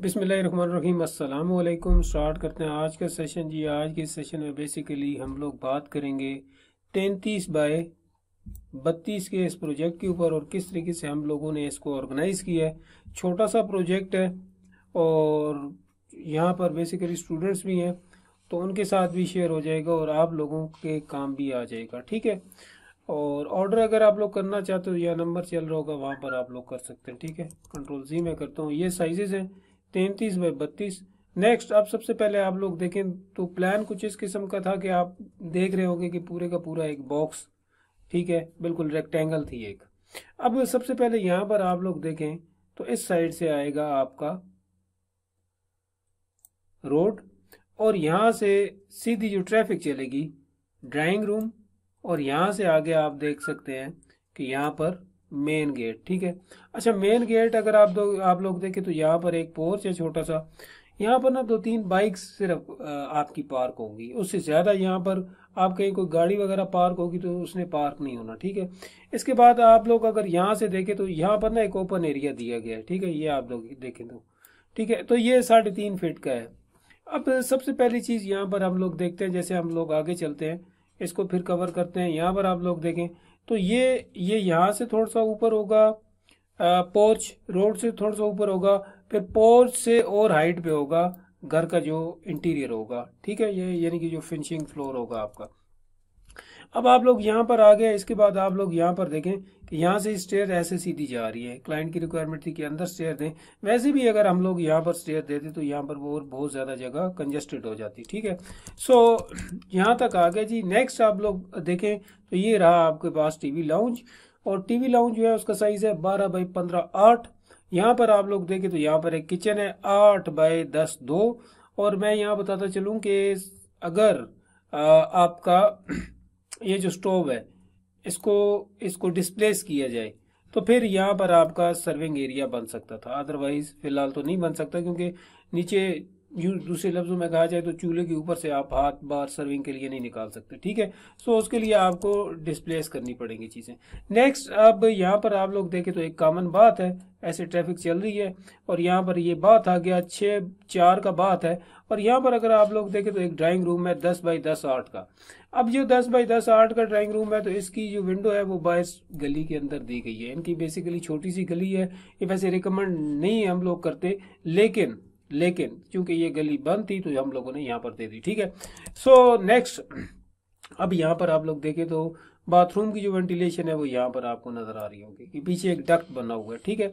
बिसमीम अल्लाम स्टार्ट करते हैं आज का सेशन जी आज के सेशन में बेसिकली हम लोग बात करेंगे तैंतीस बाय बत्तीस के इस प्रोजेक्ट के ऊपर और किस तरीके से हम लोगों ने इसको ऑर्गेनाइज़ किया है छोटा सा प्रोजेक्ट है और यहाँ पर बेसिकली स्टूडेंट्स भी हैं तो उनके साथ भी शेयर हो जाएगा और आप लोगों के काम भी आ जाएगा ठीक है और ऑर्डर अगर आप लोग करना चाहते हो या नंबर चल रहा होगा वहाँ पर आप लोग कर सकते हैं ठीक है कंट्रोल जी में करता हूँ ये साइजेज़ हैं तैतीस बाय बत्तीस नेक्स्ट अब सबसे पहले आप लोग देखें तो प्लान कुछ इस किस्म का था कि आप देख रहे होंगे कि पूरे का पूरा एक बॉक्स ठीक है बिल्कुल रेक्टेंगल थी एक अब सबसे पहले यहां पर आप लोग देखें तो इस साइड से आएगा आपका रोड और यहां से सीधी जो ट्रैफिक चलेगी ड्राइंग रूम और यहां से आगे आप देख सकते हैं कि यहां पर मेन गेट ठीक है अच्छा मेन गेट अगर आप दो आप लोग देखें तो यहाँ पर एक पोर्च है छोटा सा यहाँ पर ना दो तीन बाइक्स सिर्फ आपकी पार्क होंगी उससे ज़्यादा यहाँ पर आप कहीं कोई गाड़ी वगैरह पार्क होगी तो उसने पार्क नहीं होना ठीक है इसके बाद आप लोग अगर यहाँ से देखें तो यहाँ पर ना एक ओपन एरिया दिया गया है ठीक है ये आप लोग देखें तो ठीक है तो ये साढ़े तीन फिट का है अब सबसे पहली चीज़ यहाँ पर हम लोग देखते हैं जैसे हम लोग आगे चलते हैं इसको फिर कवर करते हैं यहाँ पर आप लोग देखें तो ये ये यहाँ से थोड़ा सा ऊपर होगा पोर्च रोड से थोड़ा सा ऊपर होगा फिर पोर्च से और हाइट पे होगा घर का जो इंटीरियर होगा ठीक है ये यानी कि जो फिनिशिंग फ्लोर होगा आपका अब आप लोग यहाँ पर आ गए इसके बाद आप लोग यहाँ पर देखें कि यहाँ से स्टेयर ऐसे सीधी जा रही है क्लाइंट की रिक्वायरमेंट थी कि अंदर स्टेयर दें वैसे भी अगर हम लोग यहाँ पर स्टेयर देते तो यहाँ पर वो बहुत ज़्यादा जगह कंजेस्टेड हो जाती ठीक है सो यहाँ तक आ गया जी नेक्स्ट आप लोग देखें तो ये रहा आपके पास टी लाउंज और टी लाउंज जो है उसका साइज है बारह बाई पंद्रह आठ यहाँ पर आप लोग देखें तो यहाँ पर एक किचन है आठ बाई दस दो और मैं यहाँ बताता चलूँ कि अगर आपका ये जो स्टोव है इसको इसको डिस्प्लेस किया जाए तो फिर यहाँ पर आपका सर्विंग एरिया बन सकता था अदरवाइज फिलहाल तो नहीं बन सकता क्योंकि नीचे दूसरे लफ्जों में कहा जाए तो चूल्हे के ऊपर से आप हाथ बार सर्विंग के लिए नहीं निकाल सकते ठीक है सो so, उसके लिए आपको डिस्प्लेस करनी पड़ेंगी चीज़ें नेक्स्ट अब यहाँ पर आप लोग देखें तो एक कॉमन बात है ऐसे ट्रैफिक चल रही है और यहाँ पर ये बात आ गया छः चार का बात है और यहाँ पर अगर आप लोग देखें तो एक ड्राइंग रूम है दस बाई दस आठ का अब जो दस बाई दस आठ का ड्राइंग रूम है तो इसकी जो विंडो है वो बाईस गली के अंदर दी गई है इनकी बेसिकली छोटी सी गली है ये वैसे रिकमेंड नहीं हम लोग करते लेकिन लेकिन चूंकि ये गली बंद थी तो हम लोगों ने यहाँ पर दे दी ठीक है सो so, नेक्स्ट अब यहाँ पर आप लोग देखें तो बाथरूम की जो वेंटिलेशन है वो यहाँ पर आपको नजर आ रही होगी कि पीछे एक डक्ट बना हुआ है ठीक है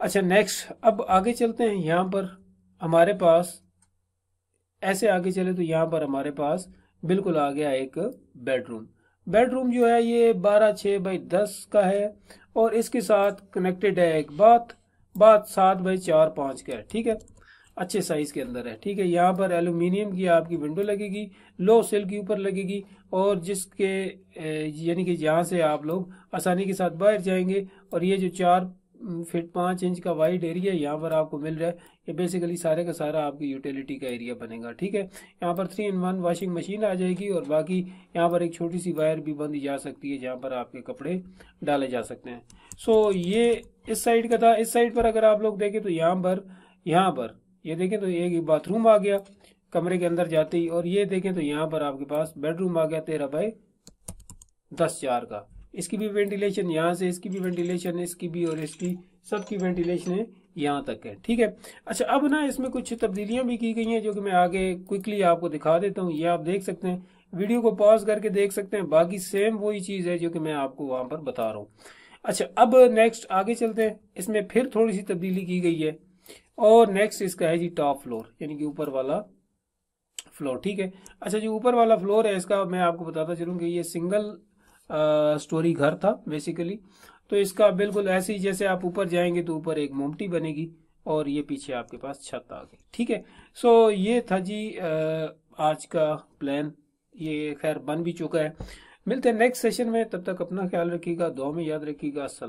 अच्छा नेक्स्ट अब आगे चलते हैं यहाँ पर हमारे पास ऐसे आगे चले तो यहाँ पर हमारे पास बिल्कुल आ गया एक बेडरूम बेडरूम जो है ये बारह छः बाई दस का है और इसके साथ कनेक्टेड है एक बाथ बात सात बाई चार पाँच का है ठीक है अच्छे साइज के अंदर है ठीक है यहाँ पर एलुमिनियम की आपकी विंडो लगेगी लो सेल के ऊपर लगेगी और जिसके यानी कि जहाँ से आप लोग आसानी के साथ बाहर जाएंगे और ये जो चार फिट पाँच इंच का वाइड एरिया यहाँ पर आपको मिल रहा है ये बेसिकली सारे का सारा आपकी यूटिलिटी का एरिया बनेगा ठीक है यहाँ पर three in one washing machine आ जाएगी और बाकी यहाँ पर एक छोटी सी वायर भी बंद जा सकती है जहाँ पर आपके कपड़े डाले जा सकते हैं सो so, ये इस साइड का था इस साइड पर अगर आप लोग देखें तो यहाँ पर यहाँ पर ये देखें तो एक बाथरूम आ गया कमरे के अंदर जाते ही और ये देखें तो यहाँ पर आपके पास बेडरूम आ गया तेरह बाय दस चार का इसकी भी वेंटिलेशन यहाँ से इसकी भी वेंटिलेशन इसकी भी और इसकी सबकी वेंटिलेशन है यहाँ तक है ठीक है अच्छा अब ना इसमें कुछ तब्दीलियां भी की गई हैं जो कि मैं आगे क्विकली आपको दिखा देता हूँ ये आप देख सकते हैं वीडियो को पॉज करके देख सकते हैं बाकी सेम वही चीज़ है जो कि मैं आपको वहां पर बता रहा हूँ अच्छा अब नेक्स्ट आगे चलते हैं इसमें फिर थोड़ी सी तब्दीली की गई है और नेक्स्ट इसका है जी टॉप फ्लोर यानी कि ऊपर वाला फ्लोर ठीक है अच्छा जो ऊपर वाला फ्लोर है इसका मैं आपको बताता चलूँ कि ये सिंगल आ, स्टोरी घर था बेसिकली तो इसका बिल्कुल ऐसे ही जैसे आप ऊपर जाएंगे तो ऊपर एक मोमटी बनेगी और ये पीछे आपके पास छत आ गई ठीक है सो ये था जी आज का प्लान ये खैर बन भी चुका है मिलते हैं नेक्स्ट सेशन में तब तक अपना ख्याल रखिएगा दो में याद रखिएगा